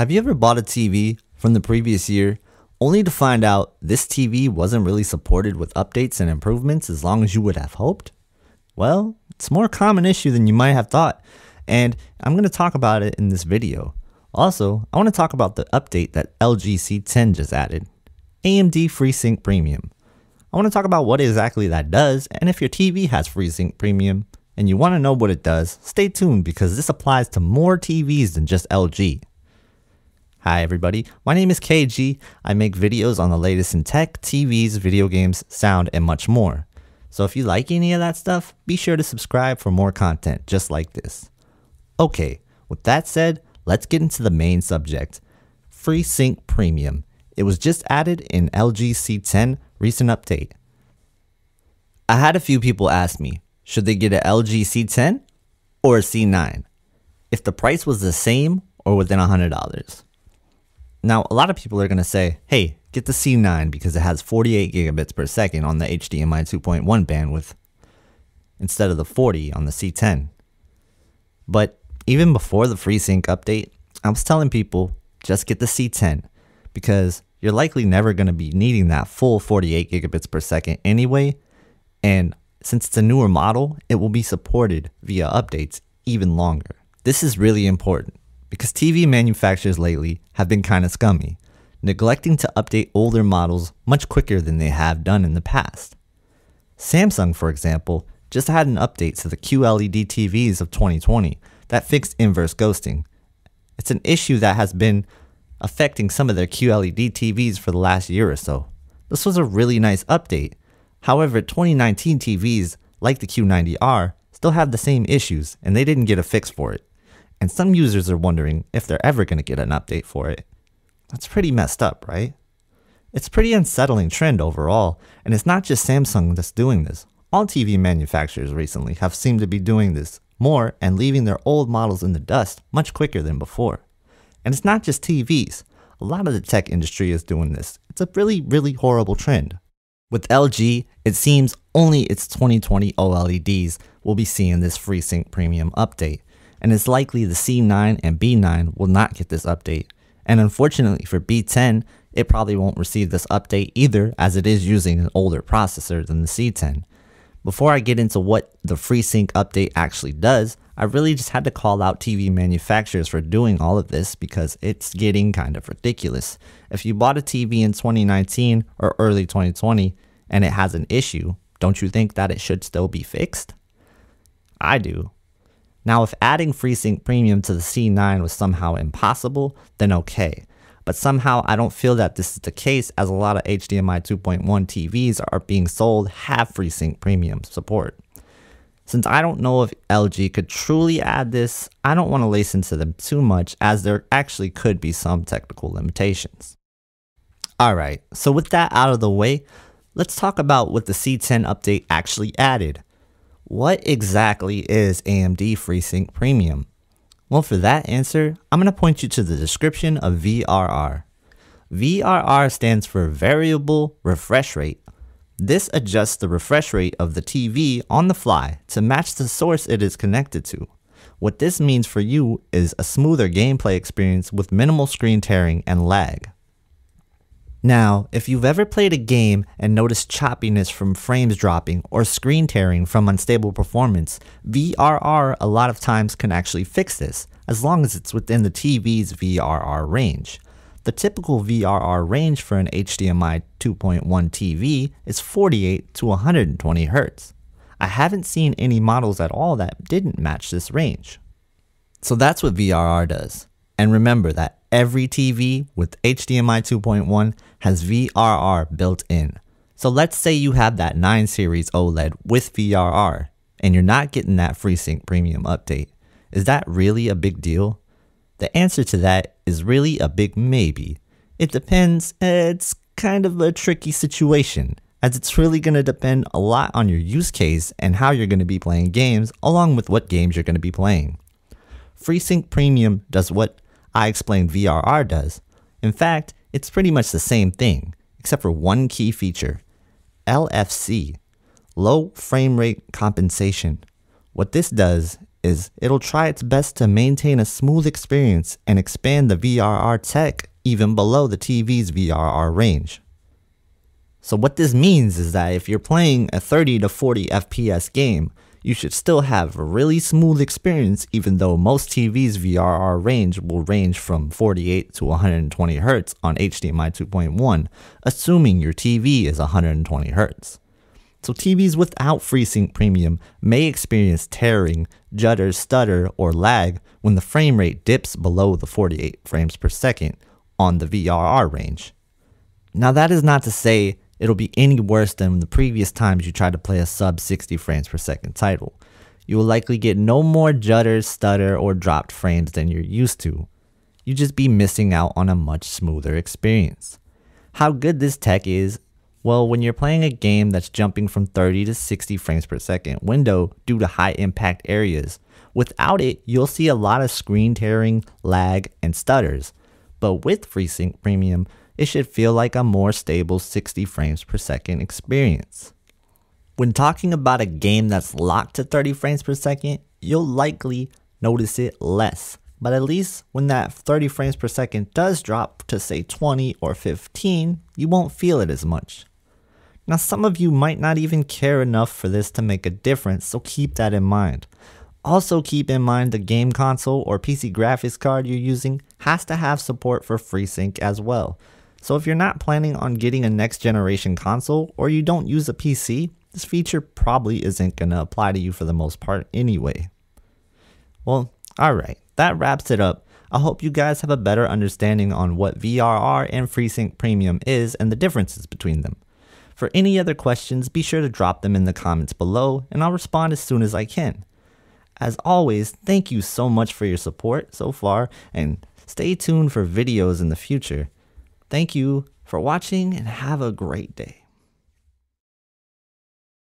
Have you ever bought a TV from the previous year only to find out this TV wasn't really supported with updates and improvements as long as you would have hoped? Well, it's more common issue than you might have thought, and I'm going to talk about it in this video. Also, I want to talk about the update that LG C10 just added, AMD FreeSync Premium. I want to talk about what exactly that does, and if your TV has FreeSync Premium and you want to know what it does, stay tuned because this applies to more TVs than just LG. Hi everybody, my name is KG. I make videos on the latest in tech, TVs, video games, sound, and much more. So if you like any of that stuff, be sure to subscribe for more content just like this. Okay, with that said, let's get into the main subject, FreeSync Premium. It was just added in LG C10 recent update. I had a few people ask me, should they get a LG C10 or a C9? If the price was the same or within $100. Now, a lot of people are going to say, hey, get the C9 because it has 48 gigabits per second on the HDMI 2.1 bandwidth instead of the 40 on the C10. But even before the FreeSync update, I was telling people just get the C10 because you're likely never going to be needing that full 48 gigabits per second anyway. And since it's a newer model, it will be supported via updates even longer. This is really important because TV manufacturers lately have been kind of scummy, neglecting to update older models much quicker than they have done in the past. Samsung, for example, just had an update to the QLED TVs of 2020 that fixed inverse ghosting. It's an issue that has been affecting some of their QLED TVs for the last year or so. This was a really nice update. However, 2019 TVs, like the Q90R, still have the same issues and they didn't get a fix for it and some users are wondering if they're ever going to get an update for it. That's pretty messed up, right? It's a pretty unsettling trend overall, and it's not just Samsung that's doing this. All TV manufacturers recently have seemed to be doing this more and leaving their old models in the dust much quicker than before. And it's not just TVs. A lot of the tech industry is doing this. It's a really, really horrible trend. With LG, it seems only its 2020 OLEDs will be seeing this FreeSync Premium update, and it's likely the C9 and B9 will not get this update. And unfortunately for B10, it probably won't receive this update either as it is using an older processor than the C10. Before I get into what the FreeSync update actually does, I really just had to call out TV manufacturers for doing all of this because it's getting kind of ridiculous. If you bought a TV in 2019 or early 2020 and it has an issue, don't you think that it should still be fixed? I do. Now, if adding FreeSync Premium to the C9 was somehow impossible, then okay. But somehow I don't feel that this is the case as a lot of HDMI 2.1 TVs are being sold have FreeSync Premium support. Since I don't know if LG could truly add this, I don't want to listen to them too much as there actually could be some technical limitations. Alright, so with that out of the way, let's talk about what the C10 update actually added. What exactly is AMD FreeSync Premium? Well, for that answer, I'm going to point you to the description of VRR. VRR stands for Variable Refresh Rate. This adjusts the refresh rate of the TV on the fly to match the source it is connected to. What this means for you is a smoother gameplay experience with minimal screen tearing and lag. Now, if you've ever played a game and noticed choppiness from frames dropping or screen tearing from unstable performance, VRR a lot of times can actually fix this, as long as it's within the TV's VRR range. The typical VRR range for an HDMI 2.1 TV is 48 to 120 Hz. I haven't seen any models at all that didn't match this range. So that's what VRR does. And remember that Every TV with HDMI 2.1 has VRR built in. So let's say you have that 9 series OLED with VRR and you're not getting that FreeSync Premium update. Is that really a big deal? The answer to that is really a big maybe. It depends, it's kind of a tricky situation, as it's really going to depend a lot on your use case and how you're going to be playing games, along with what games you're going to be playing. FreeSync Premium does what I explained VRR does. In fact, it's pretty much the same thing, except for one key feature LFC, low frame rate compensation. What this does is it'll try its best to maintain a smooth experience and expand the VRR tech even below the TV's VRR range. So what this means is that if you're playing a 30 to 40 FPS game, you should still have a really smooth experience even though most TVs VRR range will range from 48 to 120 Hz on HDMI 2.1, assuming your TV is 120 Hz. So TVs without FreeSync Premium may experience tearing, judder, stutter, or lag when the frame rate dips below the 48 frames per second on the VRR range. Now that is not to say it'll be any worse than the previous times you tried to play a sub 60 frames per second title. You will likely get no more judders, stutter, or dropped frames than you're used to. You just be missing out on a much smoother experience. How good this tech is well, when you're playing a game that's jumping from 30 to 60 frames per second window due to high impact areas, without it, you'll see a lot of screen tearing, lag, and stutters. But with FreeSync Premium, it should feel like a more stable 60 frames per second experience. When talking about a game that's locked to 30 frames per second, you'll likely notice it less, but at least when that 30 frames per second does drop to say 20 or 15, you won't feel it as much. Now some of you might not even care enough for this to make a difference, so keep that in mind. Also keep in mind the game console or PC graphics card you're using has to have support for FreeSync as well. So if you're not planning on getting a next generation console or you don't use a PC, this feature probably isn't going to apply to you for the most part anyway. Well, alright, that wraps it up. I hope you guys have a better understanding on what VRR and FreeSync Premium is and the differences between them. For any other questions, be sure to drop them in the comments below and I'll respond as soon as I can. As always, thank you so much for your support so far and stay tuned for videos in the future. Thank you for watching and have a great day.